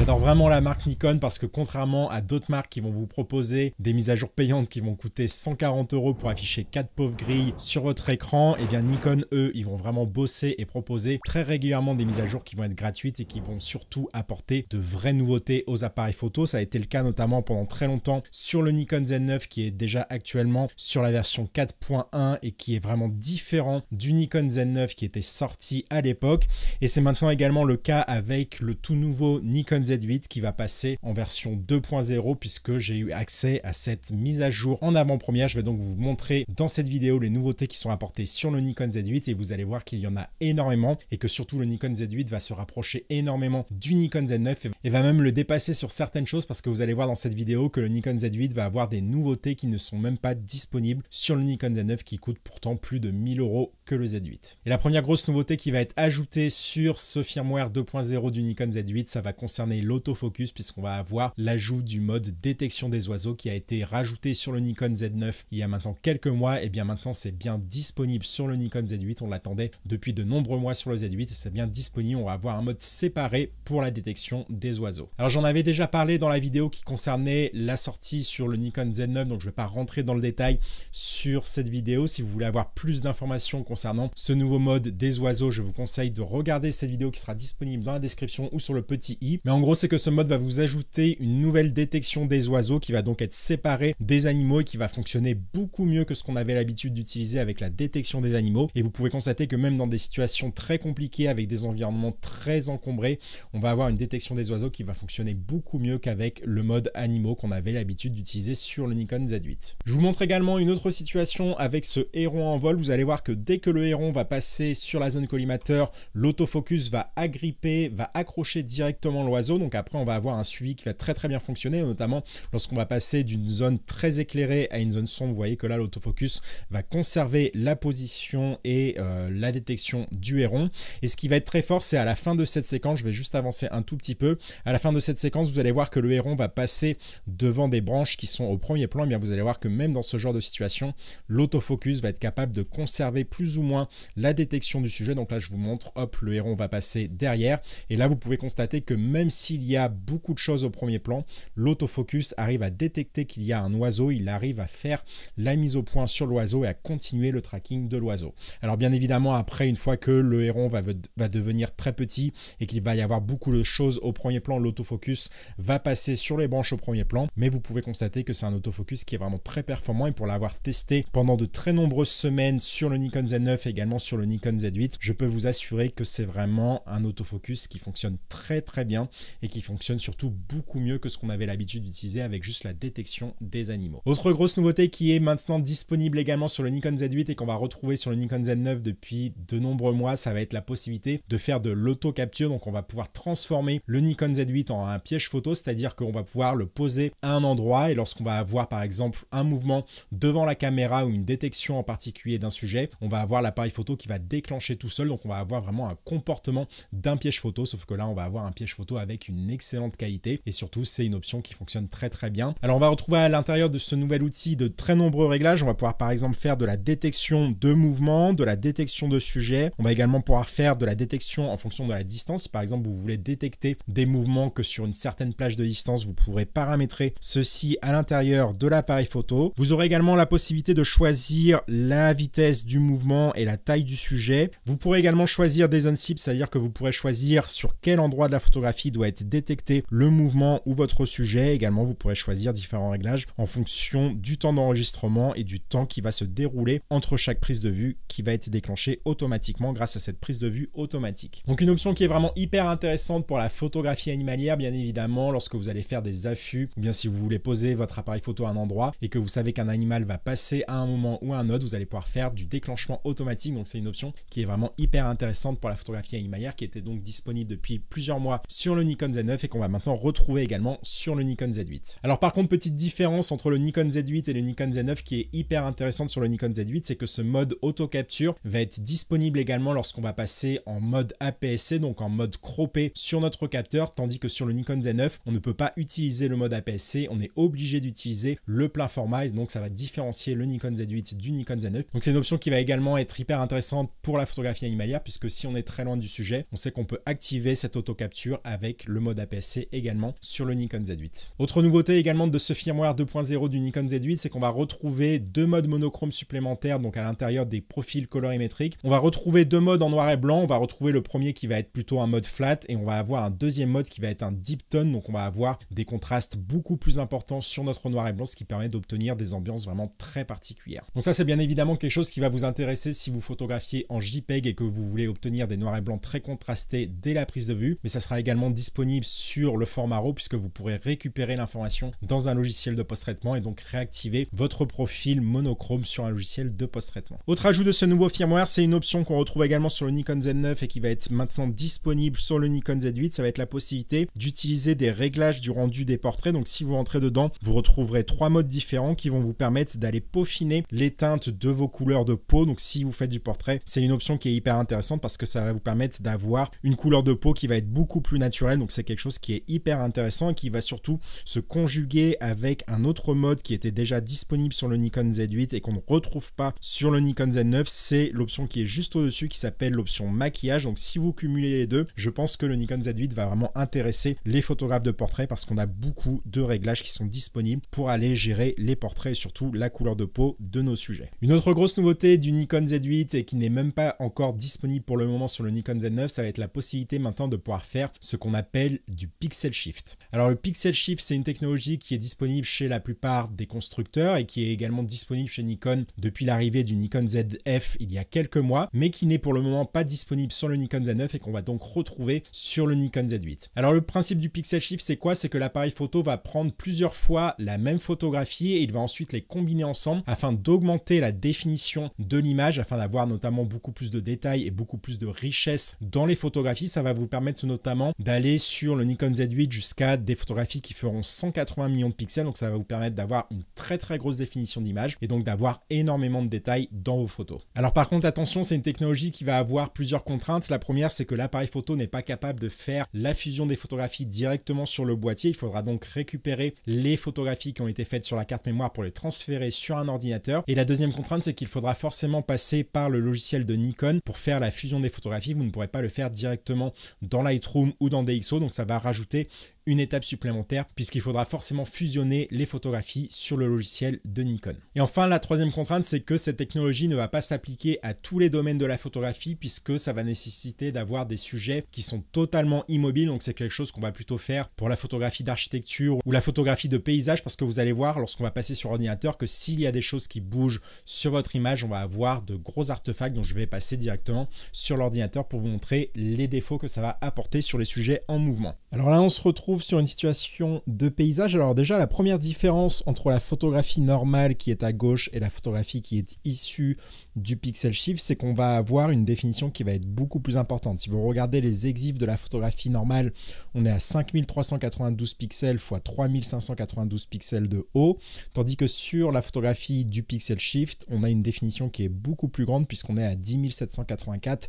J'adore vraiment la marque Nikon parce que contrairement à d'autres marques qui vont vous proposer des mises à jour payantes qui vont coûter 140 euros pour afficher 4 pauvres grilles sur votre écran, et eh bien Nikon, eux, ils vont vraiment bosser et proposer très régulièrement des mises à jour qui vont être gratuites et qui vont surtout apporter de vraies nouveautés aux appareils photo. Ça a été le cas notamment pendant très longtemps sur le Nikon Z9 qui est déjà actuellement sur la version 4.1 et qui est vraiment différent du Nikon Z9 qui était sorti à l'époque. Et c'est maintenant également le cas avec le tout nouveau Nikon Z9 8 qui va passer en version 2.0 puisque j'ai eu accès à cette mise à jour en avant-première. Je vais donc vous montrer dans cette vidéo les nouveautés qui sont apportées sur le Nikon Z8 et vous allez voir qu'il y en a énormément et que surtout le Nikon Z8 va se rapprocher énormément du Nikon Z9 et va même le dépasser sur certaines choses parce que vous allez voir dans cette vidéo que le Nikon Z8 va avoir des nouveautés qui ne sont même pas disponibles sur le Nikon Z9 qui coûte pourtant plus de 1000 euros que le Z8. Et la première grosse nouveauté qui va être ajoutée sur ce firmware 2.0 du Nikon Z8, ça va concerner l'autofocus puisqu'on va avoir l'ajout du mode détection des oiseaux qui a été rajouté sur le Nikon Z9 il y a maintenant quelques mois et bien maintenant c'est bien disponible sur le Nikon Z8. On l'attendait depuis de nombreux mois sur le Z8 et c'est bien disponible. On va avoir un mode séparé pour la détection des oiseaux. Alors j'en avais déjà parlé dans la vidéo qui concernait la sortie sur le Nikon Z9 donc je ne vais pas rentrer dans le détail sur cette vidéo. Si vous voulez avoir plus d'informations concernant ce nouveau mode des oiseaux, je vous conseille de regarder cette vidéo qui sera disponible dans la description ou sur le petit i. Mais en gros c'est que ce mode va vous ajouter une nouvelle détection des oiseaux qui va donc être séparée des animaux et qui va fonctionner beaucoup mieux que ce qu'on avait l'habitude d'utiliser avec la détection des animaux. Et vous pouvez constater que même dans des situations très compliquées avec des environnements très encombrés, on va avoir une détection des oiseaux qui va fonctionner beaucoup mieux qu'avec le mode animaux qu'on avait l'habitude d'utiliser sur le Nikon Z8. Je vous montre également une autre situation avec ce héron en vol. Vous allez voir que dès que le héron va passer sur la zone collimateur, l'autofocus va agripper, va accrocher directement l'oiseau. Donc après, on va avoir un suivi qui va très très bien fonctionner, notamment lorsqu'on va passer d'une zone très éclairée à une zone sombre. Vous voyez que là, l'autofocus va conserver la position et euh, la détection du héron. Et ce qui va être très fort, c'est à la fin de cette séquence, je vais juste avancer un tout petit peu. À la fin de cette séquence, vous allez voir que le héron va passer devant des branches qui sont au premier plan. Et eh bien, vous allez voir que même dans ce genre de situation, l'autofocus va être capable de conserver plus ou moins la détection du sujet. Donc là, je vous montre, hop, le héron va passer derrière. Et là, vous pouvez constater que même si s'il y a beaucoup de choses au premier plan, l'autofocus arrive à détecter qu'il y a un oiseau, il arrive à faire la mise au point sur l'oiseau et à continuer le tracking de l'oiseau. Alors bien évidemment, après, une fois que le héron va, devenir très petit et qu'il va y avoir beaucoup de choses au premier plan, l'autofocus va passer sur les branches au premier plan, mais vous pouvez constater que c'est un autofocus qui est vraiment très performant et pour l'avoir testé pendant de très nombreuses semaines sur le Nikon Z9 et également sur le Nikon Z8, je peux vous assurer que c'est vraiment un autofocus qui fonctionne très très bien et qui fonctionne surtout beaucoup mieux que ce qu'on avait l'habitude d'utiliser avec juste la détection des animaux. Autre grosse nouveauté qui est maintenant disponible également sur le Nikon Z8 et qu'on va retrouver sur le Nikon Z9 depuis de nombreux mois, ça va être la possibilité de faire de l'auto-capture. Donc on va pouvoir transformer le Nikon Z8 en un piège photo, c'est-à-dire qu'on va pouvoir le poser à un endroit et lorsqu'on va avoir par exemple un mouvement devant la caméra ou une détection en particulier d'un sujet, on va avoir l'appareil photo qui va déclencher tout seul. Donc on va avoir vraiment un comportement d'un piège photo, sauf que là on va avoir un piège photo avec une excellente qualité et surtout c'est une option qui fonctionne très très bien. Alors on va retrouver à l'intérieur de ce nouvel outil de très nombreux réglages. On va pouvoir par exemple faire de la détection de mouvements, de la détection de sujets, On va également pouvoir faire de la détection en fonction de la distance. par exemple vous voulez détecter des mouvements que sur une certaine plage de distance, vous pourrez paramétrer ceci à l'intérieur de l'appareil photo. Vous aurez également la possibilité de choisir la vitesse du mouvement et la taille du sujet. Vous pourrez également choisir des zones cibles, c'est-à-dire que vous pourrez choisir sur quel endroit de la photographie doit détecter le mouvement ou votre sujet. Également, vous pourrez choisir différents réglages en fonction du temps d'enregistrement et du temps qui va se dérouler entre chaque prise de vue qui va être déclenchée automatiquement grâce à cette prise de vue automatique. Donc une option qui est vraiment hyper intéressante pour la photographie animalière, bien évidemment, lorsque vous allez faire des affûts ou bien si vous voulez poser votre appareil photo à un endroit et que vous savez qu'un animal va passer à un moment ou à un autre, vous allez pouvoir faire du déclenchement automatique. Donc c'est une option qui est vraiment hyper intéressante pour la photographie animalière qui était donc disponible depuis plusieurs mois sur le Nikon Z9 et qu'on va maintenant retrouver également sur le Nikon Z8. Alors par contre, petite différence entre le Nikon Z8 et le Nikon Z9 qui est hyper intéressante sur le Nikon Z8, c'est que ce mode auto-capture va être disponible également lorsqu'on va passer en mode APS-C, donc en mode croppé sur notre capteur, tandis que sur le Nikon Z9, on ne peut pas utiliser le mode APS-C, on est obligé d'utiliser le plein format, donc ça va différencier le Nikon Z8 du Nikon Z9. Donc c'est une option qui va également être hyper intéressante pour la photographie animalière, puisque si on est très loin du sujet, on sait qu'on peut activer cette auto-capture avec le mode aps également sur le Nikon Z8. Autre nouveauté également de ce firmware 2.0 du Nikon Z8, c'est qu'on va retrouver deux modes monochrome supplémentaires, donc à l'intérieur des profils colorimétriques. On va retrouver deux modes en noir et blanc, on va retrouver le premier qui va être plutôt un mode flat et on va avoir un deuxième mode qui va être un deep tone, donc on va avoir des contrastes beaucoup plus importants sur notre noir et blanc, ce qui permet d'obtenir des ambiances vraiment très particulières. Donc ça c'est bien évidemment quelque chose qui va vous intéresser si vous photographiez en JPEG et que vous voulez obtenir des noirs et blancs très contrastés dès la prise de vue, mais ça sera également disponible disponible sur le format RAW puisque vous pourrez récupérer l'information dans un logiciel de post-traitement et donc réactiver votre profil monochrome sur un logiciel de post-traitement. Autre ajout de ce nouveau firmware, c'est une option qu'on retrouve également sur le Nikon Z9 et qui va être maintenant disponible sur le Nikon Z8. Ça va être la possibilité d'utiliser des réglages du rendu des portraits. Donc si vous rentrez dedans, vous retrouverez trois modes différents qui vont vous permettre d'aller peaufiner les teintes de vos couleurs de peau. Donc si vous faites du portrait, c'est une option qui est hyper intéressante parce que ça va vous permettre d'avoir une couleur de peau qui va être beaucoup plus naturelle. Donc c'est quelque chose qui est hyper intéressant et qui va surtout se conjuguer avec un autre mode qui était déjà disponible sur le Nikon Z8 et qu'on ne retrouve pas sur le Nikon Z9. C'est l'option qui est juste au-dessus qui s'appelle l'option maquillage. Donc si vous cumulez les deux, je pense que le Nikon Z8 va vraiment intéresser les photographes de portrait parce qu'on a beaucoup de réglages qui sont disponibles pour aller gérer les portraits et surtout la couleur de peau de nos sujets. Une autre grosse nouveauté du Nikon Z8 et qui n'est même pas encore disponible pour le moment sur le Nikon Z9, ça va être la possibilité maintenant de pouvoir faire ce qu'on appelle du pixel shift. Alors le pixel shift, c'est une technologie qui est disponible chez la plupart des constructeurs et qui est également disponible chez Nikon depuis l'arrivée du Nikon ZF il y a quelques mois, mais qui n'est pour le moment pas disponible sur le Nikon Z9 et qu'on va donc retrouver sur le Nikon Z8. Alors le principe du pixel shift, c'est quoi C'est que l'appareil photo va prendre plusieurs fois la même photographie et il va ensuite les combiner ensemble afin d'augmenter la définition de l'image, afin d'avoir notamment beaucoup plus de détails et beaucoup plus de richesse dans les photographies. Ça va vous permettre notamment d'aller sur le Nikon Z8 jusqu'à des photographies qui feront 180 millions de pixels. Donc ça va vous permettre d'avoir une très très grosse définition d'image et donc d'avoir énormément de détails dans vos photos. Alors par contre attention, c'est une technologie qui va avoir plusieurs contraintes. La première, c'est que l'appareil photo n'est pas capable de faire la fusion des photographies directement sur le boîtier. Il faudra donc récupérer les photographies qui ont été faites sur la carte mémoire pour les transférer sur un ordinateur. Et la deuxième contrainte, c'est qu'il faudra forcément passer par le logiciel de Nikon pour faire la fusion des photographies. Vous ne pourrez pas le faire directement dans Lightroom ou dans DX donc ça va rajouter une étape supplémentaire puisqu'il faudra forcément fusionner les photographies sur le logiciel de Nikon. Et enfin, la troisième contrainte, c'est que cette technologie ne va pas s'appliquer à tous les domaines de la photographie puisque ça va nécessiter d'avoir des sujets qui sont totalement immobiles. Donc c'est quelque chose qu'on va plutôt faire pour la photographie d'architecture ou la photographie de paysage parce que vous allez voir lorsqu'on va passer sur ordinateur que s'il y a des choses qui bougent sur votre image, on va avoir de gros artefacts dont je vais passer directement sur l'ordinateur pour vous montrer les défauts que ça va apporter sur les sujets en mouvement. Alors là, on se retrouve sur une situation de paysage. Alors déjà, la première différence entre la photographie normale qui est à gauche et la photographie qui est issue du pixel shift, c'est qu'on va avoir une définition qui va être beaucoup plus importante. Si vous regardez les exifs de la photographie normale, on est à 5392 pixels x 3592 pixels de haut, tandis que sur la photographie du pixel shift, on a une définition qui est beaucoup plus grande puisqu'on est à 10784 x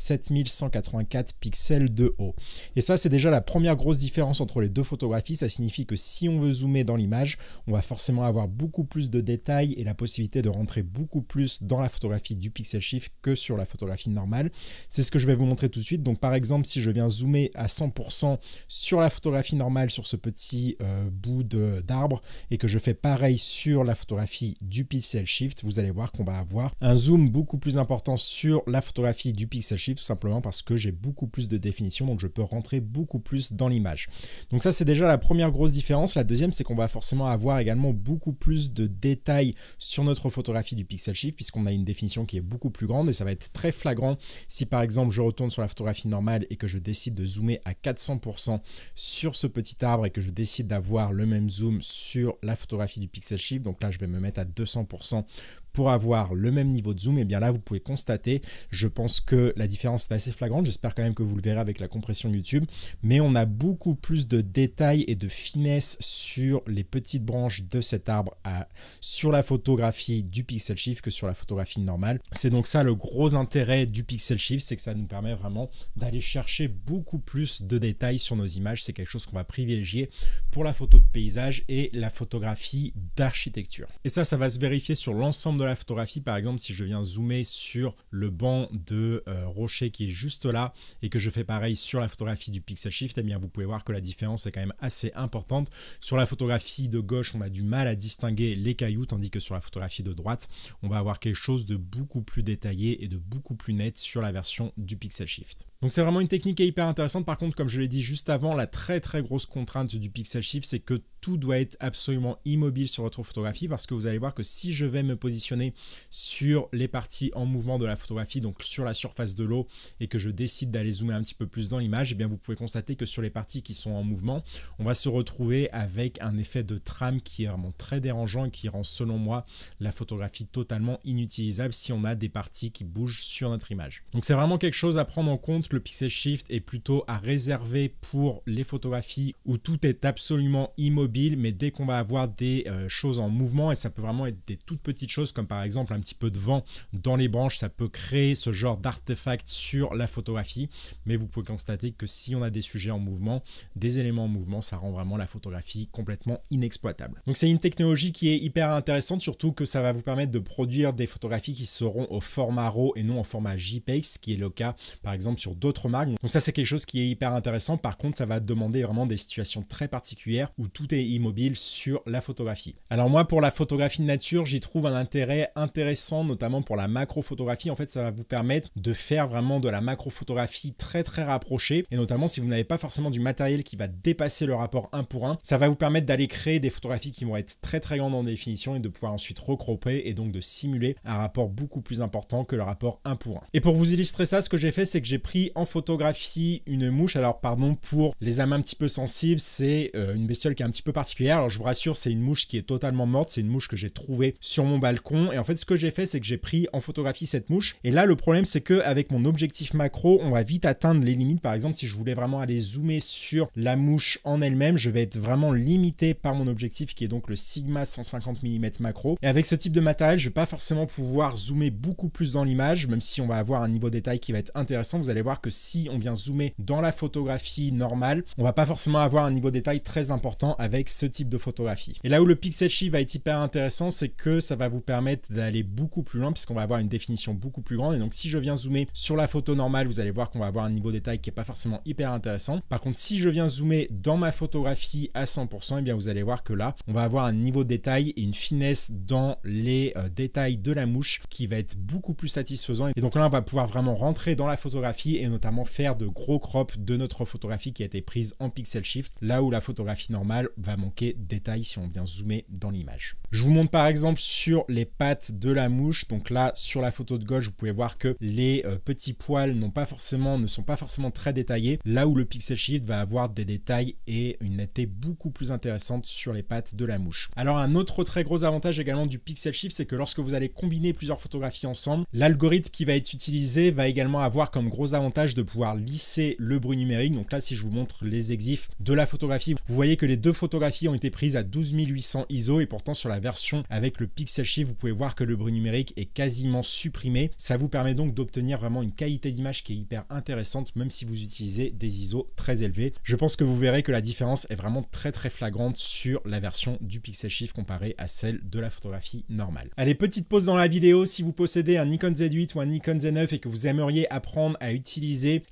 7184 pixels de haut. Et ça, c'est déjà la première grosse différence entre les deux photographies, ça signifie que si on veut zoomer dans l'image, on va forcément avoir beaucoup plus de détails et la possibilité de rentrer beaucoup plus dans la photographie du pixel shift que sur la photographie normale. C'est ce que je vais vous montrer tout de suite. Donc par exemple, si je viens zoomer à 100% sur la photographie normale, sur ce petit euh, bout d'arbre, et que je fais pareil sur la photographie du pixel shift, vous allez voir qu'on va avoir un zoom beaucoup plus important sur la photographie du pixel shift, tout simplement parce que j'ai beaucoup plus de définition, donc je peux rentrer beaucoup plus dans l'image. Donc ça, c'est déjà la première grosse différence. La deuxième, c'est qu'on va forcément avoir également beaucoup plus de détails sur notre photographie du pixel shift puisqu'on a une définition qui est beaucoup plus grande et ça va être très flagrant si par exemple je retourne sur la photographie normale et que je décide de zoomer à 400% sur ce petit arbre et que je décide d'avoir le même zoom sur la photographie du pixel shift. Donc là, je vais me mettre à 200% pour avoir le même niveau de zoom, et eh bien là vous pouvez constater, je pense que la différence est assez flagrante, j'espère quand même que vous le verrez avec la compression YouTube, mais on a beaucoup plus de détails et de finesse sur les petites branches de cet arbre à, sur la photographie du pixel shift que sur la photographie normale. C'est donc ça le gros intérêt du pixel shift, c'est que ça nous permet vraiment d'aller chercher beaucoup plus de détails sur nos images, c'est quelque chose qu'on va privilégier pour la photo de paysage et la photographie d'architecture. Et ça, ça va se vérifier sur l'ensemble de la photographie, par exemple, si je viens zoomer sur le banc de euh, Rocher qui est juste là et que je fais pareil sur la photographie du Pixel Shift, et eh bien vous pouvez voir que la différence est quand même assez importante. Sur la photographie de gauche, on a du mal à distinguer les cailloux, tandis que sur la photographie de droite, on va avoir quelque chose de beaucoup plus détaillé et de beaucoup plus net sur la version du Pixel Shift. Donc c'est vraiment une technique est hyper intéressante. Par contre, comme je l'ai dit juste avant, la très très grosse contrainte du pixel shift, c'est que tout doit être absolument immobile sur votre photographie parce que vous allez voir que si je vais me positionner sur les parties en mouvement de la photographie, donc sur la surface de l'eau et que je décide d'aller zoomer un petit peu plus dans l'image, et eh bien vous pouvez constater que sur les parties qui sont en mouvement, on va se retrouver avec un effet de tram qui est vraiment très dérangeant et qui rend selon moi la photographie totalement inutilisable si on a des parties qui bougent sur notre image. Donc c'est vraiment quelque chose à prendre en compte le pixel shift est plutôt à réserver pour les photographies où tout est absolument immobile, mais dès qu'on va avoir des euh, choses en mouvement, et ça peut vraiment être des toutes petites choses, comme par exemple un petit peu de vent dans les branches, ça peut créer ce genre d'artefact sur la photographie. Mais vous pouvez constater que si on a des sujets en mouvement, des éléments en mouvement, ça rend vraiment la photographie complètement inexploitable. Donc c'est une technologie qui est hyper intéressante, surtout que ça va vous permettre de produire des photographies qui seront au format RAW et non en format JPEG, ce qui est le cas par exemple sur d'autres marques. Donc ça c'est quelque chose qui est hyper intéressant. Par contre, ça va demander vraiment des situations très particulières où tout est immobile sur la photographie. Alors moi pour la photographie de nature, j'y trouve un intérêt intéressant notamment pour la macrophotographie. En fait, ça va vous permettre de faire vraiment de la macrophotographie très très rapprochée et notamment si vous n'avez pas forcément du matériel qui va dépasser le rapport 1 pour 1, ça va vous permettre d'aller créer des photographies qui vont être très très grandes en définition et de pouvoir ensuite recroper et donc de simuler un rapport beaucoup plus important que le rapport 1 pour 1. Et pour vous illustrer ça, ce que j'ai fait, c'est que j'ai pris en photographie une mouche. Alors pardon pour les âmes un petit peu sensibles, c'est euh, une bestiole qui est un petit peu particulière. Alors je vous rassure, c'est une mouche qui est totalement morte, c'est une mouche que j'ai trouvée sur mon balcon. Et en fait, ce que j'ai fait, c'est que j'ai pris en photographie cette mouche. Et là, le problème, c'est que avec mon objectif macro, on va vite atteindre les limites. Par exemple, si je voulais vraiment aller zoomer sur la mouche en elle-même, je vais être vraiment limité par mon objectif qui est donc le Sigma 150 mm macro. Et avec ce type de matériel, je vais pas forcément pouvoir zoomer beaucoup plus dans l'image, même si on va avoir un niveau de détail qui va être intéressant. Vous allez voir que si on vient zoomer dans la photographie normale, on va pas forcément avoir un niveau de détail très important avec ce type de photographie. Et là où le pixel shift va être hyper intéressant, c'est que ça va vous permettre d'aller beaucoup plus loin puisqu'on va avoir une définition beaucoup plus grande. Et donc si je viens zoomer sur la photo normale, vous allez voir qu'on va avoir un niveau de détail qui est pas forcément hyper intéressant. Par contre, si je viens zoomer dans ma photographie à 100%, et eh bien vous allez voir que là, on va avoir un niveau de détail et une finesse dans les euh, détails de la mouche qui va être beaucoup plus satisfaisant. Et donc là, on va pouvoir vraiment rentrer dans la photographie et notamment faire de gros crops de notre photographie qui a été prise en pixel shift, là où la photographie normale va manquer de détails si on vient zoomer dans l'image. Je vous montre par exemple sur les pattes de la mouche, donc là sur la photo de gauche vous pouvez voir que les euh, petits poils n'ont pas forcément, ne sont pas forcément très détaillés, là où le pixel shift va avoir des détails et une netteté beaucoup plus intéressante sur les pattes de la mouche. Alors un autre très gros avantage également du pixel shift, c'est que lorsque vous allez combiner plusieurs photographies ensemble, l'algorithme qui va être utilisé va également avoir comme gros avantage de pouvoir lisser le bruit numérique. Donc là, si je vous montre les exifs de la photographie, vous voyez que les deux photographies ont été prises à 12800 ISO et pourtant sur la version avec le pixel shift, vous pouvez voir que le bruit numérique est quasiment supprimé. Ça vous permet donc d'obtenir vraiment une qualité d'image qui est hyper intéressante, même si vous utilisez des ISO très élevés. Je pense que vous verrez que la différence est vraiment très très flagrante sur la version du pixel shift comparée à celle de la photographie normale. Allez, petite pause dans la vidéo. Si vous possédez un Nikon Z8 ou un Nikon Z9 et que vous aimeriez apprendre à utiliser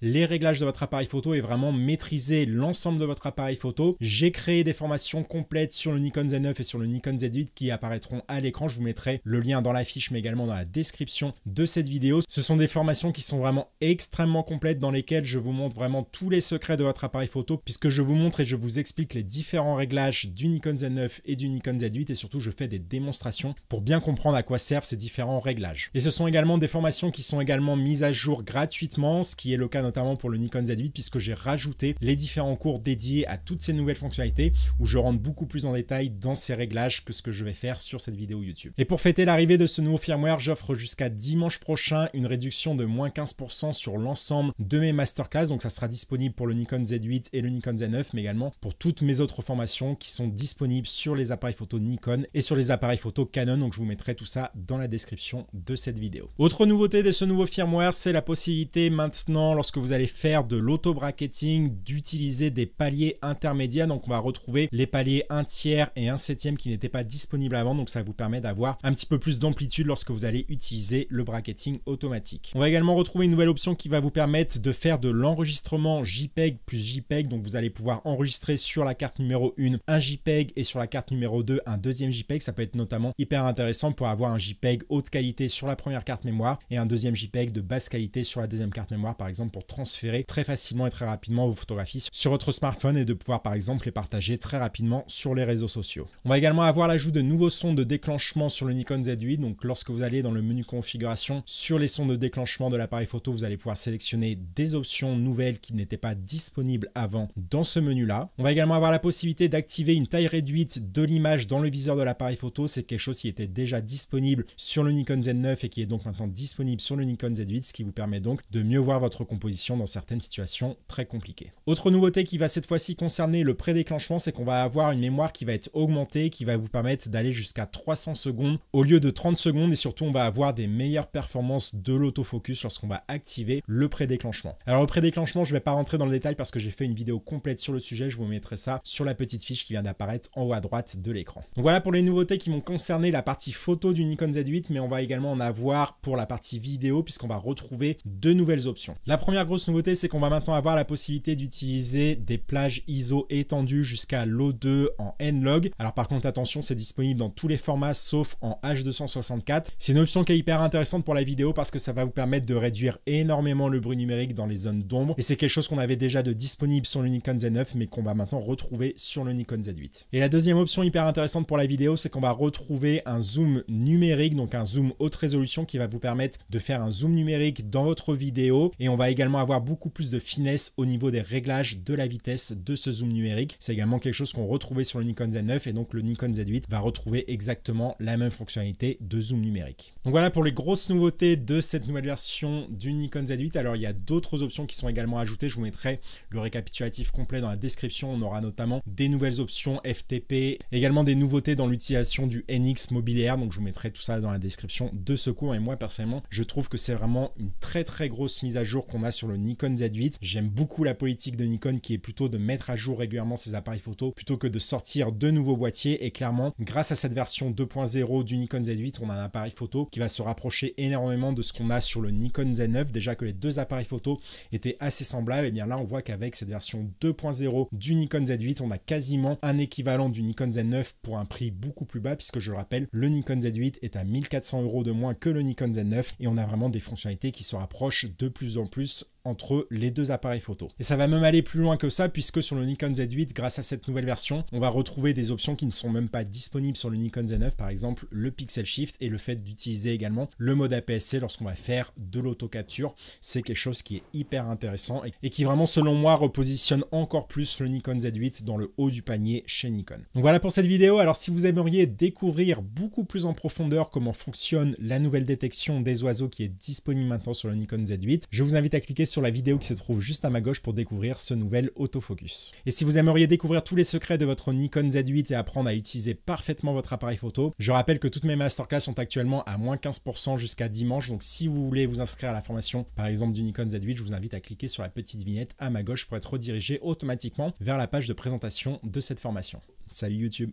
les réglages de votre appareil photo et vraiment maîtriser l'ensemble de votre appareil photo. J'ai créé des formations complètes sur le Nikon Z9 et sur le Nikon Z8 qui apparaîtront à l'écran. Je vous mettrai le lien dans la fiche mais également dans la description de cette vidéo. Ce sont des formations qui sont vraiment extrêmement complètes dans lesquelles je vous montre vraiment tous les secrets de votre appareil photo puisque je vous montre et je vous explique les différents réglages du Nikon Z9 et du Nikon Z8 et surtout je fais des démonstrations pour bien comprendre à quoi servent ces différents réglages. Et ce sont également des formations qui sont également mises à jour gratuitement, qui est le cas notamment pour le Nikon Z8 puisque j'ai rajouté les différents cours dédiés à toutes ces nouvelles fonctionnalités où je rentre beaucoup plus en détail dans ces réglages que ce que je vais faire sur cette vidéo YouTube. Et pour fêter l'arrivée de ce nouveau firmware, j'offre jusqu'à dimanche prochain une réduction de moins 15% sur l'ensemble de mes masterclass. Donc ça sera disponible pour le Nikon Z8 et le Nikon Z9, mais également pour toutes mes autres formations qui sont disponibles sur les appareils photo Nikon et sur les appareils photo Canon. Donc je vous mettrai tout ça dans la description de cette vidéo. Autre nouveauté de ce nouveau firmware, c'est la possibilité maintenant maintenant, lorsque vous allez faire de l'auto-bracketing, d'utiliser des paliers intermédiaires. Donc, on va retrouver les paliers 1 tiers et 1 septième qui n'étaient pas disponibles avant. Donc, ça vous permet d'avoir un petit peu plus d'amplitude lorsque vous allez utiliser le bracketing automatique. On va également retrouver une nouvelle option qui va vous permettre de faire de l'enregistrement JPEG plus JPEG. Donc, vous allez pouvoir enregistrer sur la carte numéro 1 un JPEG et sur la carte numéro 2 un deuxième JPEG. Ça peut être notamment hyper intéressant pour avoir un JPEG haute qualité sur la première carte mémoire et un deuxième JPEG de basse qualité sur la deuxième carte mémoire par exemple pour transférer très facilement et très rapidement vos photographies sur votre smartphone et de pouvoir par exemple les partager très rapidement sur les réseaux sociaux. On va également avoir l'ajout de nouveaux sons de déclenchement sur le Nikon Z8. Donc lorsque vous allez dans le menu configuration sur les sons de déclenchement de l'appareil photo, vous allez pouvoir sélectionner des options nouvelles qui n'étaient pas disponibles avant dans ce menu là. On va également avoir la possibilité d'activer une taille réduite de l'image dans le viseur de l'appareil photo. C'est quelque chose qui était déjà disponible sur le Nikon Z9 et qui est donc maintenant disponible sur le Nikon Z8, ce qui vous permet donc de mieux voir votre composition dans certaines situations très compliquées. Autre nouveauté qui va cette fois-ci concerner le pré-déclenchement c'est qu'on va avoir une mémoire qui va être augmentée, qui va vous permettre d'aller jusqu'à 300 secondes au lieu de 30 secondes et surtout on va avoir des meilleures performances de l'autofocus lorsqu'on va activer le pré-déclenchement. Alors le pré-déclenchement je ne vais pas rentrer dans le détail parce que j'ai fait une vidéo complète sur le sujet, je vous mettrai ça sur la petite fiche qui vient d'apparaître en haut à droite de l'écran. voilà pour les nouveautés qui vont concerner la partie photo du Nikon Z8, mais on va également en avoir pour la partie vidéo puisqu'on va retrouver deux nouvelles options. La première grosse nouveauté, c'est qu'on va maintenant avoir la possibilité d'utiliser des plages ISO étendues jusqu'à l'O2 en N-Log, Alors par contre, attention, c'est disponible dans tous les formats sauf en H264. C'est une option qui est hyper intéressante pour la vidéo parce que ça va vous permettre de réduire énormément le bruit numérique dans les zones d'ombre. Et c'est quelque chose qu'on avait déjà de disponible sur le Nikon Z9, mais qu'on va maintenant retrouver sur le Nikon Z8. Et la deuxième option hyper intéressante pour la vidéo, c'est qu'on va retrouver un zoom numérique, donc un zoom haute résolution qui va vous permettre de faire un zoom numérique dans votre vidéo et on va également avoir beaucoup plus de finesse au niveau des réglages de la vitesse de ce zoom numérique. C'est également quelque chose qu'on retrouvait sur le Nikon Z9 et donc le Nikon Z8 va retrouver exactement la même fonctionnalité de zoom numérique. Donc voilà pour les grosses nouveautés de cette nouvelle version du Nikon Z8. Alors il y a d'autres options qui sont également ajoutées. Je vous mettrai le récapitulatif complet dans la description. On aura notamment des nouvelles options FTP, également des nouveautés dans l'utilisation du NX mobilière. Donc je vous mettrai tout ça dans la description de ce cours. Et moi personnellement, je trouve que c'est vraiment une très très grosse mise à jour qu'on a sur le Nikon Z8. J'aime beaucoup la politique de Nikon qui est plutôt de mettre à jour régulièrement ses appareils photo plutôt que de sortir de nouveaux boîtiers. Et clairement, grâce à cette version 2.0 du Nikon Z8, on a un appareil photo qui va se rapprocher énormément de ce qu'on a sur le Nikon Z9. Déjà que les deux appareils photo étaient assez semblables, et eh bien là on voit qu'avec cette version 2.0 du Nikon Z8, on a quasiment un équivalent du Nikon Z9 pour un prix beaucoup plus bas, puisque je le rappelle, le Nikon Z8 est à 1400 euros de moins que le Nikon Z9 et on a vraiment des fonctionnalités qui se rapprochent de plus en en plus entre les deux appareils photo. Et ça va même aller plus loin que ça puisque sur le Nikon Z8, grâce à cette nouvelle version, on va retrouver des options qui ne sont même pas disponibles sur le Nikon Z9, par exemple le pixel shift et le fait d'utiliser également le mode APS-C lorsqu'on va faire de l'auto-capture. C'est quelque chose qui est hyper intéressant et qui vraiment selon moi repositionne encore plus le Nikon Z8 dans le haut du panier chez Nikon. Donc voilà pour cette vidéo. Alors si vous aimeriez découvrir beaucoup plus en profondeur comment fonctionne la nouvelle détection des oiseaux qui est disponible maintenant sur le Nikon Z8, je vous invite à cliquer sur la vidéo qui se trouve juste à ma gauche pour découvrir ce nouvel autofocus. Et si vous aimeriez découvrir tous les secrets de votre Nikon Z8 et apprendre à utiliser parfaitement votre appareil photo, je rappelle que toutes mes masterclass sont actuellement à moins 15% jusqu'à dimanche, donc si vous voulez vous inscrire à la formation par exemple du Nikon Z8, je vous invite à cliquer sur la petite vignette à ma gauche pour être redirigé automatiquement vers la page de présentation de cette formation. Salut YouTube